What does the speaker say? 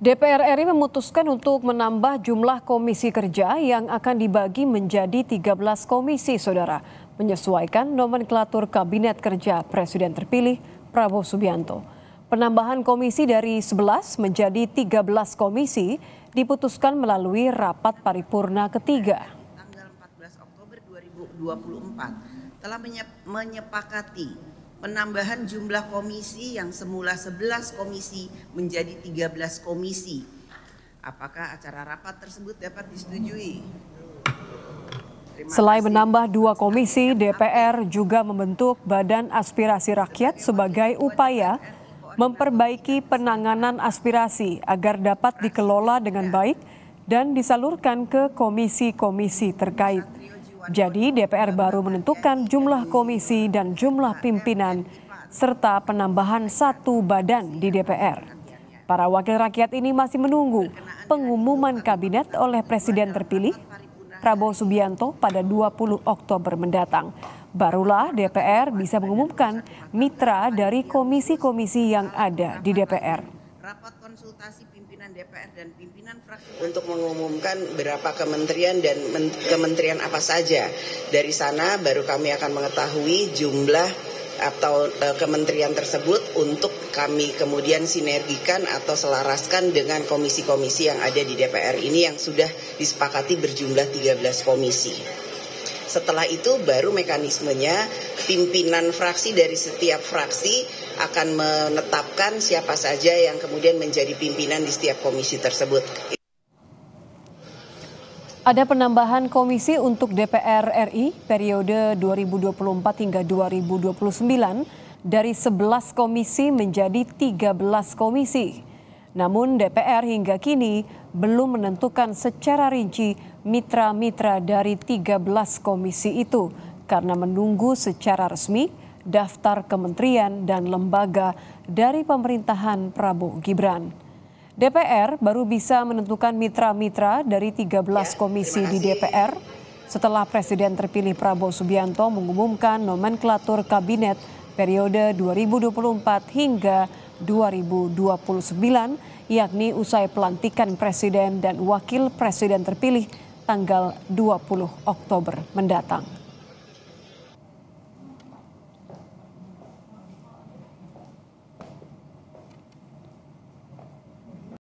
DPR RI memutuskan untuk menambah jumlah komisi kerja yang akan dibagi menjadi 13 komisi, Saudara, menyesuaikan nomenklatur Kabinet Kerja Presiden terpilih Prabowo Subianto. Penambahan komisi dari 11 menjadi 13 komisi diputuskan melalui rapat paripurna ketiga. Tanggal 14 Oktober 2024 telah menyepakati penambahan jumlah komisi yang semula 11 komisi menjadi 13 komisi. Apakah acara rapat tersebut dapat disetujui? Selain menambah dua komisi, DPR juga membentuk Badan Aspirasi Rakyat sebagai upaya memperbaiki penanganan aspirasi agar dapat dikelola dengan baik dan disalurkan ke komisi-komisi terkait. Jadi DPR baru menentukan jumlah komisi dan jumlah pimpinan serta penambahan satu badan di DPR. Para wakil rakyat ini masih menunggu pengumuman kabinet oleh Presiden terpilih Prabowo Subianto pada 20 Oktober mendatang. Barulah DPR bisa mengumumkan mitra dari komisi-komisi yang ada di DPR pimpinan DPR dan pimpinan fraksi untuk mengumumkan berapa kementerian dan kementerian apa saja. Dari sana baru kami akan mengetahui jumlah atau e, kementerian tersebut untuk kami kemudian sinergikan atau selaraskan dengan komisi-komisi yang ada di DPR ini yang sudah disepakati berjumlah 13 komisi. Setelah itu baru mekanismenya pimpinan fraksi dari setiap fraksi akan menetapkan siapa saja yang kemudian menjadi pimpinan di setiap komisi tersebut. Ada penambahan komisi untuk DPR RI periode 2024 hingga 2029 dari 11 komisi menjadi 13 komisi. Namun DPR hingga kini belum menentukan secara rinci mitra-mitra dari 13 komisi itu karena menunggu secara resmi daftar kementerian dan lembaga dari pemerintahan Prabowo Gibran. DPR baru bisa menentukan mitra-mitra dari 13 komisi di DPR setelah Presiden terpilih Prabowo Subianto mengumumkan nomenklatur kabinet periode 2024 hingga 2029 yakni usai pelantikan presiden dan wakil presiden terpilih tanggal 20 Oktober mendatang.